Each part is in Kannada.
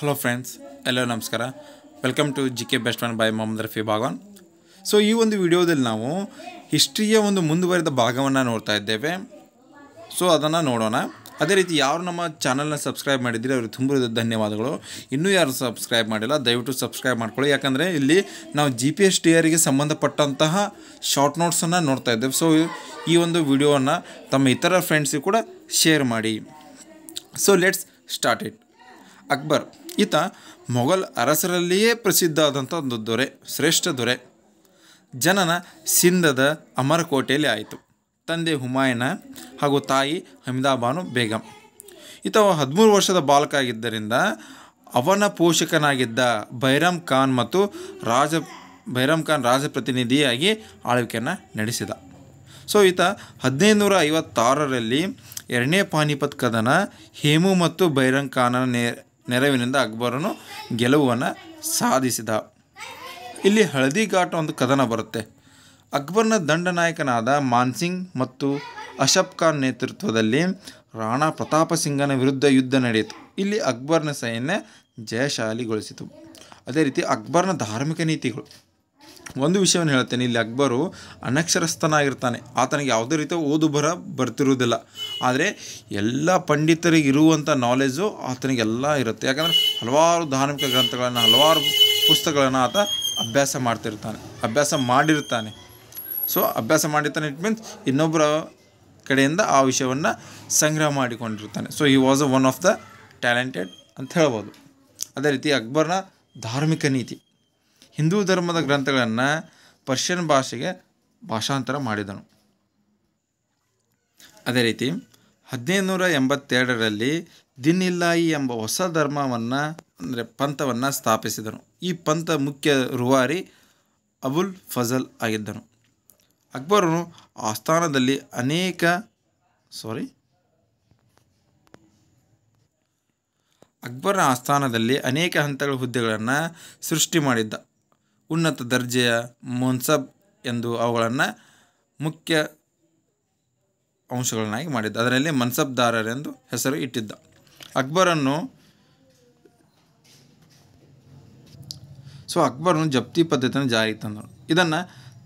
ಹಲೋ ಫ್ರೆಂಡ್ಸ್ ಎಲ್ಲೋ ನಮಸ್ಕಾರ welcome to G K best man by Mohammad Rafi Bhagavan so ಈ ಒಂದು ವಿಡಿಯೋದಲ್ಲಿ ನಾವು ಹಿಸ್ಟ್ರಿಯ ಒಂದು ಮುಂದುವರೆದ ಭಾಗವನ್ನು ನೋಡ್ತಾ ಇದ್ದೇವೆ ಸೊ ಅದನ್ನು ನೋಡೋಣ ಅದೇ ರೀತಿ ಯಾರು ನಮ್ಮ ಚಾನಲ್ನ ಸಬ್ಸ್ಕ್ರೈಬ್ ಮಾಡಿದ್ದೀರಿ ಅವ್ರಿಗೆ ತುಂಬ ಧನ್ಯವಾದಗಳು ಇನ್ನೂ ಯಾರು ಸಬ್ಸ್ಕ್ರೈಬ್ ಮಾಡಿಲ್ಲ ದಯವಿಟ್ಟು ಸಬ್ಸ್ಕ್ರೈಬ್ ಮಾಡ್ಕೊಳ್ಳಿ ಯಾಕಂದರೆ ಇಲ್ಲಿ ನಾವು ಜಿ ಪಿ ಎಸ್ ಟಿ ಆರಿಗೆ ಸಂಬಂಧಪಟ್ಟಂತಹ ಶಾರ್ಟ್ ನೋಟ್ಸನ್ನು ನೋಡ್ತಾ ಇದ್ದೇವೆ ಸೊ ಈ ಒಂದು ವಿಡಿಯೋವನ್ನು ತಮ್ಮ ಇತರ ಫ್ರೆಂಡ್ಸಿಗೆ ಕೂಡ ಶೇರ್ ಮಾಡಿ so let's start it Akbar ಈತ ಮೊಘಲ್ ಅರಸರಲ್ಲಿಯೇ ಪ್ರಸಿದ್ಧ ಆದಂಥ ಒಂದು ದೊರೆ ಶ್ರೇಷ್ಠ ದೊರೆ ಜನನ ಸಿಂಧದ ಅಮರಕೋಟೆಯಲ್ಲಿ ಆಯಿತು ತಂದೆ ಹುಮಾಯನ ಹಾಗೂ ತಾಯಿ ಹಮಿದಾಬಾನು ಬೇಗಂ ಈತ ಹದಿಮೂರು ವರ್ಷದ ಬಾಲಕ ಆಗಿದ್ದರಿಂದ ಅವನ ಪೋಷಕನಾಗಿದ್ದ ಬೈರಾಮ್ ಖಾನ್ ಮತ್ತು ರಾಜ ಬೈರಾಮ್ ಖಾನ್ ರಾಜಪ್ರತಿನಿಧಿಯಾಗಿ ಆಳ್ವಿಕೆಯನ್ನು ನಡೆಸಿದ ಸೊ ಈತ ಹದಿನೈದು ನೂರ ಐವತ್ತಾರರಲ್ಲಿ ಎರಡನೇ ಪಾನಿಪತ್ ಕದನ ಹೇಮು ಮತ್ತು ಬೈರಂಗ್ ಖಾನ್ ನೇ ನೆರವಿನಿಂದ ಅಕ್ಬರನು ಗೆಲುವನ್ನು ಸಾಧಿಸಿದ ಇಲ್ಲಿ ಹಳದಿ ಘಾಟ್ ಒಂದು ಕದನ ಬರುತ್ತೆ ಅಕ್ಬರ್ನ ದಂಡನಾಯಕನಾದ ಮಾನ್ಸಿಂಗ್ ಮತ್ತು ಅಶಬ್ ಖಾನ್ ನೇತೃತ್ವದಲ್ಲಿ ರಾಣಾ ಪ್ರತಾಪ ಸಿಂಗನ ವಿರುದ್ಧ ಯುದ್ಧ ನಡೆಯಿತು ಇಲ್ಲಿ ಅಕ್ಬರ್ನ ಸೈನ್ಯ ಜಯಶಾಲಿಗೊಳಿಸಿತು ಅದೇ ರೀತಿ ಅಕ್ಬರ್ನ ಧಾರ್ಮಿಕ ನೀತಿಗಳು ಒಂದು ವಿಷಯವನ್ನು ಹೇಳ್ತೇನೆ ಇಲ್ಲಿ ಅಕ್ಬರು ಅನಕ್ಷರಸ್ಥನಾಗಿರ್ತಾನೆ ಆತನಿಗೆ ಯಾವುದೇ ರೀತಿಯ ಓದು ಬರ ಬರ್ತಿರುವುದಿಲ್ಲ ಆದರೆ ಎಲ್ಲ ಪಂಡಿತರಿಗೆ ಇರುವಂಥ ನಾಲೆಜು ಆತನಿಗೆಲ್ಲ ಇರುತ್ತೆ ಯಾಕಂದರೆ ಹಲವಾರು ಧಾರ್ಮಿಕ ಗ್ರಂಥಗಳನ್ನು ಹಲವಾರು ಪುಸ್ತಕಗಳನ್ನು ಆತ ಅಭ್ಯಾಸ ಮಾಡ್ತಿರ್ತಾನೆ ಅಭ್ಯಾಸ ಮಾಡಿರ್ತಾನೆ ಸೊ ಅಭ್ಯಾಸ ಮಾಡಿರ್ತಾನೆ ಇಟ್ ಮೀನ್ಸ್ ಇನ್ನೊಬ್ಬರ ಕಡೆಯಿಂದ ಆ ವಿಷಯವನ್ನು ಸಂಗ್ರಹ ಮಾಡಿಕೊಂಡಿರ್ತಾನೆ ಸೊ ಈ was one of the talented ಅಂತ ಹೇಳ್ಬೋದು ಅದೇ ರೀತಿ ಅಕ್ಬರ್ನ ಧಾರ್ಮಿಕ ನೀತಿ ಹಿಂದೂ ಧರ್ಮದ ಗ್ರಂಥಗಳನ್ನು ಪರ್ಷಿಯನ್ ಭಾಷೆಗೆ ಭಾಷಾಂತರ ಮಾಡಿದನು ಅದೇ ರೀತಿ ನೂರ ಎಂಬತ್ತೆರಡರಲ್ಲಿ ದಿನ್ ಇಲ್ಲಾಯಿ ಎಂಬ ಹೊಸ ಧರ್ಮವನ್ನು ಅಂದರೆ ಪಂಥವನ್ನು ಸ್ಥಾಪಿಸಿದನು ಈ ಪಂಥ ಮುಖ್ಯ ರುವಾರಿ ಅಬುಲ್ ಫಜಲ್ ಆಗಿದ್ದನು ಅಕ್ಬರನು ಆಸ್ಥಾನದಲ್ಲಿ ಅನೇಕ ಸಾರಿ ಅಕ್ಬರ ಆಸ್ಥಾನದಲ್ಲಿ ಅನೇಕ ಹಂತಗಳ ಹುದ್ದೆಗಳನ್ನು ಸೃಷ್ಟಿ ಮಾಡಿದ್ದ ಉನ್ನತ ದರ್ಜೆಯ ಮೊನ್ಸಬ್ ಎಂದು ಅವುಗಳನ್ನು ಮುಖ್ಯ ಅಂಶಗಳನ್ನಾಗಿ ಮಾಡಿದ್ದ ಅದರಲ್ಲಿ ಮನ್ಸಬ್ದಾರರೆಂದು ಹೆಸರು ಇಟ್ಟಿದ್ದ ಅಕ್ಬರನ್ನು ಸೊ ಅಕ್ಬರನು ಜಪ್ತಿ ಪದ್ಧತಿಯನ್ನು ಜಾರಿಗೆ ತಂದನು ಇದನ್ನು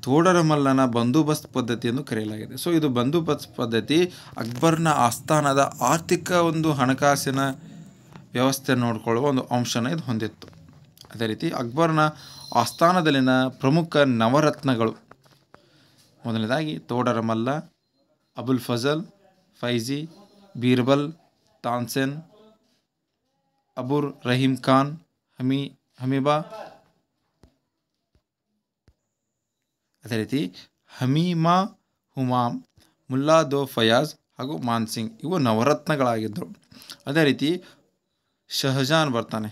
ತೋಡರಮಲ್ಲನ ಬಂದೋಬಸ್ತ್ ಪದ್ಧತಿ ಎಂದು ಕರೆಯಲಾಗಿದೆ ಸೊ ಇದು ಬಂದೋಬಸ್ತ್ ಪದ್ಧತಿ ಅಕ್ಬರ್ನ ಆಸ್ಥಾನದ ಆರ್ಥಿಕ ಒಂದು ಹಣಕಾಸಿನ ವ್ಯವಸ್ಥೆ ನೋಡಿಕೊಳ್ಳುವ ಒಂದು ಅಂಶನ ಇದು ಹೊಂದಿತ್ತು ಅದೇ ರೀತಿ ಅಕ್ಬರ್ನ ಆಸ್ಥಾನದಲ್ಲಿನ ಪ್ರಮುಖ ನವರತ್ನಗಳು ಮೊದಲನೇದಾಗಿ ತೋಡರಮಲ್ಲ ಅಬುಲ್ ಫಜಲ್ ಫೈಜಿ ಬೀರ್ಬಲ್ ತಾನ್ಸೆನ್ ಅಬುರ್ ರಹೀಮ್ ಖಾನ್ ಹಮಿ ಹಮೀಬಾ ಅದೇ ರೀತಿ ಹಮೀಮಾ ಹುಮಾಮ್ ಮುಲ್ಲಾ ದೋ ಫಯಾಜ್ ಹಾಗೂ ಮಾನ್ಸಿಂಗ್ ಇವು ನವರತ್ನಗಳಾಗಿದ್ದರು ಅದೇ ರೀತಿ ಶಹಜಾನ್ ಬರ್ತಾನೆ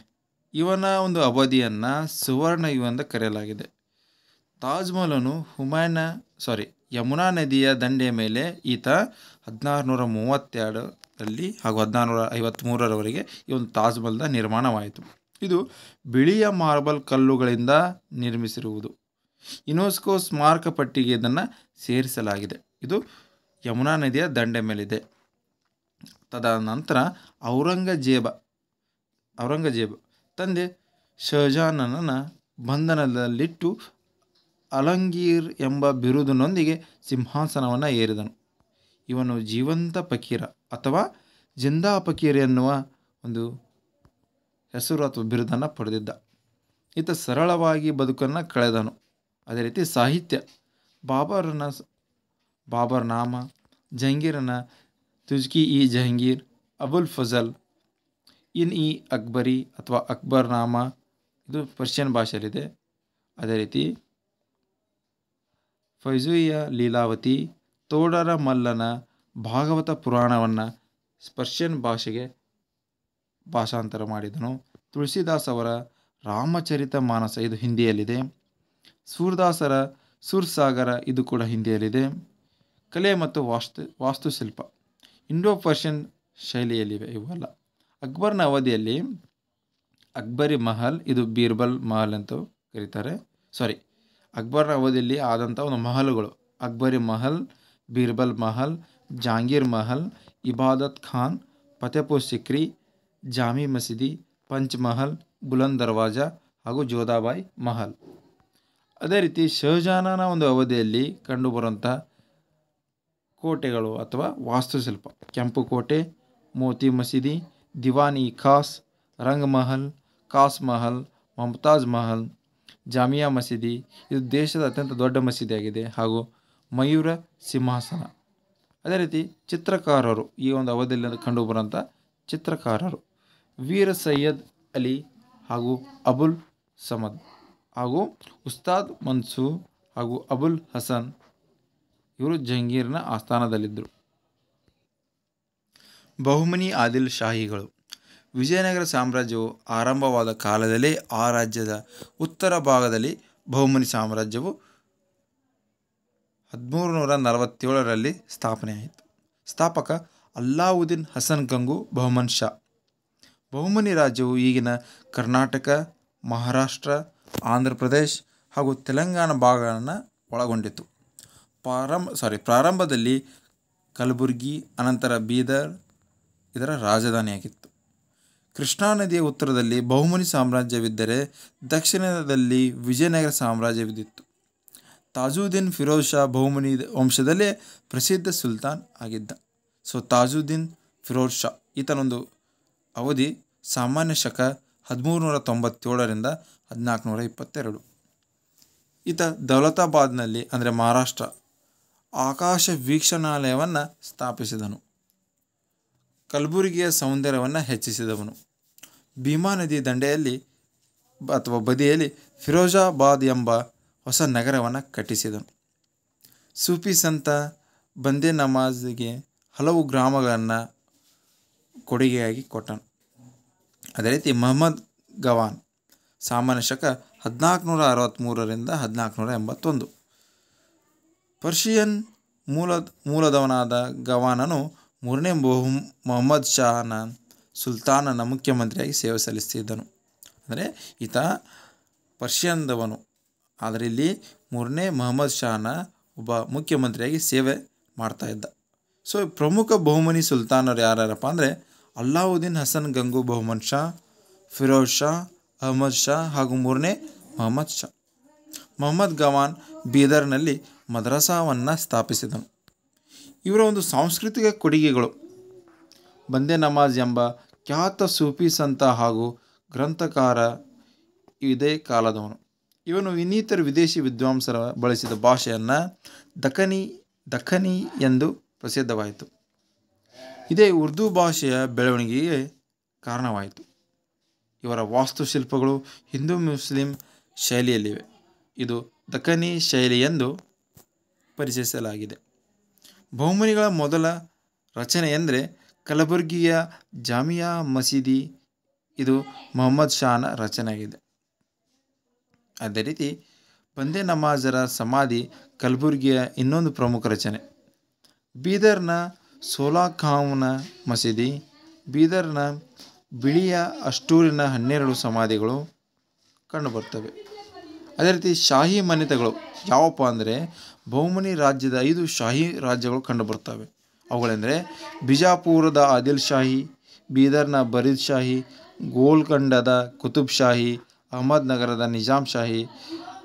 ಇವನ ಒಂದು ಅವಧಿಯನ್ನು ಸುವರ್ಣ ಯುಗ ಅಂತ ಕರೆಯಲಾಗಿದೆ ತಾಜ್ಮಹಲನ್ನು ಹುಮಾಯನ ಸಾರಿ ಯಮುನಾ ನದಿಯ ದಂಡೆಯ ಮೇಲೆ ಈತ ಹದಿನಾರು ನೂರ ಮೂವತ್ತೆರಡರಲ್ಲಿ ಹಾಗೂ ಹದಿನಾರುನೂರ ಐವತ್ತ್ಮೂರರವರೆಗೆ ಈ ಒಂದು ತಾಜ್ಮಹಲ್ನ ನಿರ್ಮಾಣವಾಯಿತು ಇದು ಬಿಳಿಯ ಮಾರ್ಬಲ್ ಕಲ್ಲುಗಳಿಂದ ನಿರ್ಮಿಸಿರುವುದು ಯುನೆಸ್ಕೋ ಸ್ಮಾರಕ ಪಟ್ಟಿಗೆ ಇದನ್ನು ಸೇರಿಸಲಾಗಿದೆ ಇದು ಯಮುನಾ ನದಿಯ ದಂಡೆ ಮೇಲಿದೆ ತದನಂತರ ಔರಂಗಜೇಬ ಔರಂಗಜೇಬ ತಂದೆ ಶಹಜಾನನ ಬಂಧನದಲ್ಲಿಟ್ಟು ಅಲಂಗೀರ್ ಎಂಬ ಬಿರುದಿನೊಂದಿಗೆ ಸಿಂಹಾಸನವನ್ನು ಏರಿದನು ಇವನು ಜೀವಂತ ಫಕೀರ ಅಥವಾ ಜಿಂದಾ ಫಕೀರ್ ಎನ್ನುವ ಒಂದು ಹೆಸರು ಅಥವಾ ಬಿರುದನ್ನು ಪಡೆದಿದ್ದ ಈತ ಸರಳವಾಗಿ ಬದುಕನ್ನು ಕಳೆದನು ಅದೇ ರೀತಿ ಸಾಹಿತ್ಯ ಬಾಬರನ ಬಾಬರ್ ನಾಮ ಜಹಂಗೀರನ ತುಜ್ಕಿ ಇ ಜಹಂಗೀರ್ ಅಬುಲ್ ಫಜಲ್ ಇನ್ ಇ ಅಕ್ಬರಿ ಅಥವಾ ಅಕ್ಬರ್ ನಾಮ ಇದು ಪರ್ಷಿಯನ್ ಭಾಷೆಯಲ್ಲಿದೆ ಅದೇ ರೀತಿ ಫೈಜುಯ ಲೀಲಾವತಿ ತೋಡರ ಮಲ್ಲನ ಭಾಗವತ ಪುರಾಣವನ್ನು ಪರ್ಷಿಯನ್ ಭಾಷೆಗೆ ಭಾಷಾಂತರ ಮಾಡಿದನು ತುಳಸಿದಾಸ್ ಅವರ ರಾಮಚರಿತ ಮಾನಸ ಇದು ಹಿಂದಿಯಲ್ಲಿದೆ ಸೂರ್ದಾಸರ ಸುರ್ಸಾಗರ ಇದು ಕೂಡ ಹಿಂದಿಯಲ್ಲಿದೆ ಕಲೆ ಮತ್ತು ವಾಸ್ತು ವಾಸ್ತುಶಿಲ್ಪ ಇಂಡೋ ಪರ್ಷಿಯನ್ ಶೈಲಿಯಲ್ಲಿವೆ ಇವೆಲ್ಲ ಅಕ್ಬರ್ನ ಅವಧಿಯಲ್ಲಿ ಅಕ್ಬರಿ ಮಹಲ್ ಇದು ಬೀರ್ಬಲ್ ಮಹಲ್ ಅಂತ ಕರೀತಾರೆ ಸಾರಿ ಅಕ್ಬರ್ನ ಅವಧಿಯಲ್ಲಿ ಆದಂಥ ಒಂದು ಮಹಲ್ಗಳು ಅಕ್ಬರಿ ಮಹಲ್ ಬೀರ್ಬಲ್ ಮಹಲ್ ಜಹಾಂಗೀರ್ ಮಹಲ್ ಇಬಾದತ್ ಖಾನ್ ಫತೇಪುರ್ ಸಿಕ್ರಿ ಜಾಮಿ ಮಸೀದಿ ಪಂಚ್ ಮಹಲ್ ಬುಲಂದ್ ದರ್ವಾಜಾ ಹಾಗೂ ಜೋಧಾಬಾಯಿ ಮಹಲ್ ಅದೇ ರೀತಿ ಶಹಜಾನನ ಒಂದು ಅವಧಿಯಲ್ಲಿ ಕಂಡುಬರುವಂಥ ಕೋಟೆಗಳು ಅಥವಾ ವಾಸ್ತುಶಿಲ್ಪ ಕೆಂಪು ಕೋಟೆ ಮೋತಿ ಮಸೀದಿ ದಿವಾನಿ ಇ ಖಾಸ್ ರಂಗಮಹಲ್ ಖಾಸ್ ಮಹಲ್ ಮಮತಾಜ್ ಮಹಲ್ ಜಾಮಿಯಾ ಮಸೀದಿ ಇದು ದೇಶದ ಅತ್ಯಂತ ದೊಡ್ಡ ಮಸೀದಿಯಾಗಿದೆ ಹಾಗೂ ಮಯೂರ ಸಿಂಹಾಸನ ಅದೇ ರೀತಿ ಚಿತ್ರಕಾರರು ಈ ಒಂದು ಅವಧಿಯಲ್ಲಿ ಬರುವಂಥ ಚಿತ್ರಕಾರರು ವೀರ ಸೈಯದ್ ಅಲಿ ಹಾಗೂ ಅಬುಲ್ ಸಮದ್ ಹಾಗೂ ಉಸ್ತಾದ್ ಮನ್ಸೂರ್ ಹಾಗೂ ಅಬುಲ್ ಹಸನ್ ಇವರು ಜಹಂಗೀರ್ನ ಆಸ್ಥಾನದಲ್ಲಿದ್ದರು ಬಹುಮನಿ ಆದಿಲ್ ಶಾಹಿಗಳು ವಿಜಯನಗರ ಸಾಮ್ರಾಜ್ಯವು ಆರಂಭವಾದ ಕಾಲದಲ್ಲೇ ಆ ರಾಜ್ಯದ ಉತ್ತರ ಭಾಗದಲ್ಲಿ ಬಹುಮನಿ ಸಾಮ್ರಾಜ್ಯವು ಹದಿಮೂರು ನೂರ ನಲವತ್ತೇಳರಲ್ಲಿ ಸ್ಥಾಪನೆಯಾಯಿತು ಸ್ಥಾಪಕ ಅಲ್ಲಾವುದ್ದೀನ್ ಹಸನ್ ಗಂಗು ಬಹುಮನ್ ಶಾ ಬಹುಮನಿ ರಾಜ್ಯವು ಈಗಿನ ಕರ್ನಾಟಕ ಮಹಾರಾಷ್ಟ್ರ ಆಂಧ್ರ ಪ್ರದೇಶ್ ಹಾಗೂ ತೆಲಂಗಾಣ ಭಾಗಗಳನ್ನು ಒಳಗೊಂಡಿತು ಪ್ರಾರಂಭ ಸಾರಿ ಪ್ರಾರಂಭದಲ್ಲಿ ಕಲಬುರ್ಗಿ ಅನಂತರ ಬೀದರ್ ಇದರ ರಾಜಧಾನಿಯಾಗಿತ್ತು ಕೃಷ್ಣಾ ನದಿಯ ಉತ್ತರದಲ್ಲಿ ಬಹುಮನಿ ಸಾಮ್ರಾಜ್ಯವಿದ್ದರೆ ದಕ್ಷಿಣದಲ್ಲಿ ವಿಜಯನಗರ ಸಾಮ್ರಾಜ್ಯವಿದ್ದಿತ್ತು ತಾಜುದ್ದೀನ್ ಫಿರೋಜ್ ಶಾ ಬಹುಮನಿ ವಂಶದಲ್ಲೇ ಪ್ರಸಿದ್ಧ ಸುಲ್ತಾನ್ ಆಗಿದ್ದ ಸೊ ತಾಜುದ್ದೀನ್ ಫಿರೋಜ್ ಶಾ ಈತನೊಂದು ಅವಧಿ ಸಾಮಾನ್ಯ ಶಕ ನೂರ ತೊಂಬತ್ತೇಳರಿಂದ ಹದಿನಾಲ್ಕುನೂರ ಇಪ್ಪತ್ತೆರಡು ಈತ ದೌಲತಾಬಾದ್ನಲ್ಲಿ ಅಂದರೆ ಮಹಾರಾಷ್ಟ್ರ ಆಕಾಶ ವೀಕ್ಷಣಾಲಯವನ್ನು ಸ್ಥಾಪಿಸಿದನು ಕಲಬುರಗಿಯ ಸೌಂದರ್ಯವನ್ನು ಹೆಚ್ಚಿಸಿದವನು ಭೀಮಾ ನದಿ ದಂಡೆಯಲ್ಲಿ ಅಥವಾ ಬದಿಯಲ್ಲಿ ಫಿರೋಜಾಬಾದ್ ಎಂಬ ಹೊಸ ನಗರವನ್ನು ಕಟ್ಟಿಸಿದನು ಸೂಫಿ ಸಂತ ಬಂದೆ ನಮಾಜ್ಗೆ ಹಲವು ಗ್ರಾಮಗಳನ್ನು ಕೊಡುಗೆಯಾಗಿ ಕೊಟ್ಟನು ಅದೇ ರೀತಿ ಮೊಹಮ್ಮದ್ ಗವಾನ್ ಸಾಮಾನ್ಯ ಶಕ ಹದಿನಾಲ್ಕುನೂರ ಅರವತ್ತ್ಮೂರರಿಂದ ಹದಿನಾಲ್ಕುನೂರ ಎಂಬತ್ತೊಂದು ಪರ್ಷಿಯನ್ ಮೂಲದ ಮೂಲದವನಾದ ಗವಾನನು ಮೂರನೇ ಮೊಹಮ್ ಮೊಹಮ್ಮದ್ ಶಾನ ಸುಲ್ತಾನನ ಮುಖ್ಯಮಂತ್ರಿಯಾಗಿ ಸೇವೆ ಸಲ್ಲಿಸ್ತಿದ್ದನು ಅಂದರೆ ಈತ ಪರ್ಷಿಯನ್ದವನು ಆದರೆ ಇಲ್ಲಿ ಮೂರನೇ ಮೊಹಮ್ಮದ್ ಶಾಹನ ಒಬ್ಬ ಮುಖ್ಯಮಂತ್ರಿಯಾಗಿ ಸೇವೆ ಮಾಡ್ತಾ ಇದ್ದ ಸೊ ಪ್ರಮುಖ ಬಹುಮನಿ ಸುಲ್ತಾನರು ಯಾರ್ಯಾರಪ್ಪ ಅಂದರೆ ಅಲ್ಲಾವುದ್ದೀನ್ ಹಸನ್ ಗಂಗು ಬಹುಮನ್ ಶಾ ಫಿರೋಜ್ ಶಾ ಅಹಮದ್ ಶಾ ಹಾಗೂ ಮೂರನೇ ಮೊಹಮ್ಮದ್ ಶಾ ಮೊಹಮ್ಮದ್ ಗವಾನ್ ಬೀದರ್ನಲ್ಲಿ ಮದ್ರಸಾವನ್ನು ಸ್ಥಾಪಿಸಿದನು ಇವರ ಒಂದು ಸಾಂಸ್ಕೃತಿಕ ಕೊಡುಗೆಗಳು ಬಂದೆ ನಮಾಜ್ ಎಂಬ ಖ್ಯಾತ ಸೂಫಿ ಸಂತ ಹಾಗೂ ಗ್ರಂಥಕಾರ ಇದೇ ಕಾಲದವನು ಇವನು ಇನ್ನಿತರ ವಿದೇಶಿ ವಿದ್ವಾಂಸರ ಬಳಸಿದ ಭಾಷೆಯನ್ನು ದಖನಿ ದಖನಿ ಎಂದು ಪ್ರಸಿದ್ಧವಾಯಿತು ಇದೇ ಉರ್ದು ಭಾಷೆಯ ಬೆಳವಣಿಗೆಗೆ ಕಾರಣವಾಯಿತು ಇವರ ವಾಸ್ತುಶಿಲ್ಪಗಳು ಹಿಂದೂ ಮುಸ್ಲಿಂ ಶೈಲಿಯಲ್ಲಿವೆ ಇದು ದಖನಿ ಶೈಲಿ ಎಂದು ಪರಿಚಯಿಸಲಾಗಿದೆ ಬಹುಮನಿಗಳ ಮೊದಲ ರಚನೆ ಎಂದರೆ ಕಲಬುರ್ಗಿಯ ಜಾಮಿಯಾ ಮಸೀದಿ ಇದು ಮೊಹಮ್ಮದ್ ರಚನೆ ಆಗಿದೆ ಅದೇ ರೀತಿ ಬಂದೆ ನಮಾಜರ ಸಮಾಧಿ ಕಲಬುರ್ಗಿಯ ಇನ್ನೊಂದು ಪ್ರಮುಖ ರಚನೆ ಬೀದರ್ನ ಸೋಲಾಖಾಮ್ನ ಮಸೀದಿ ಬೀದರ್ನ ಬಿಳಿಯ ಅಷ್ಟೂರಿನ ಹನ್ನೆರಡು ಸಮಾಧಿಗಳು ಕಂಡುಬರ್ತವೆ ಅದೇ ರೀತಿ ಶಾಹಿ ಮಾನ್ಯತೆಗಳು ಯಾವಪ್ಪ ಅಂದರೆ ಬಹುಮನಿ ರಾಜ್ಯದ ಐದು ಶಾಹಿ ರಾಜ್ಯಗಳು ಕಂಡುಬರ್ತವೆ ಅವುಗಳೆಂದರೆ ಬಿಜಾಪುರದ ಆದಿಲ್ ಶಾಹಿ ಬೀದರ್ನ ಬರೀದ್ ಶಾಹಿ ಗೋಲ್ಕಂಡದ ಕುತುಬ್ ಶಾಹಿ ನಗರದ ನಿಜಾಮ್ ಶಾಹಿ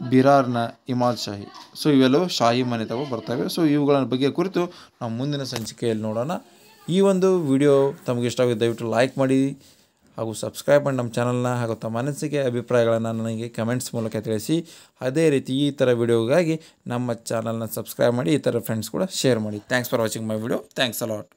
ಬಿರಾರ್ನ ಇಮಾದ್ ಶಾಹಿ ಸೊ ಇವೆಲ್ಲವೂ ಶಾಹಿ ಮನೆತಗಳು ಬರ್ತವೆ ಸೊ ಇವುಗಳ ಬಗ್ಗೆ ಕುರಿತು ನಾವು ಮುಂದಿನ ಸಂಚಿಕೆಯಲ್ಲಿ ನೋಡೋಣ ಈ ಒಂದು ವಿಡಿಯೋ ತಮಗೆ ಆಗಿದೆ ದಯವಿಟ್ಟು ಲೈಕ್ ಮಾಡಿ ಹಾಗೂ ಸಬ್ಸ್ಕ್ರೈಬ್ ಮಾಡಿ ನಮ್ಮ ಚಾನಲ್ನ ಹಾಗೂ ತಮ್ಮ ಅನಿಸಿಕೆ ಅಭಿಪ್ರಾಯಗಳನ್ನು ನನಗೆ ಕಮೆಂಟ್ಸ್ ಮೂಲಕ ತಿಳಿಸಿ ಅದೇ ರೀತಿ ಈ ಥರ ವಿಡಿಯೋಗಾಗಿ ನಮ್ಮ ಚಾನಲ್ನ ಸಬ್ಸ್ಕ್ರೈಬ್ ಮಾಡಿ ಈ ಥರ ಫ್ರೆಂಡ್ಸ್ ಕೂಡ ಶೇರ್ ಮಾಡಿ thanks for watching my video thanks allot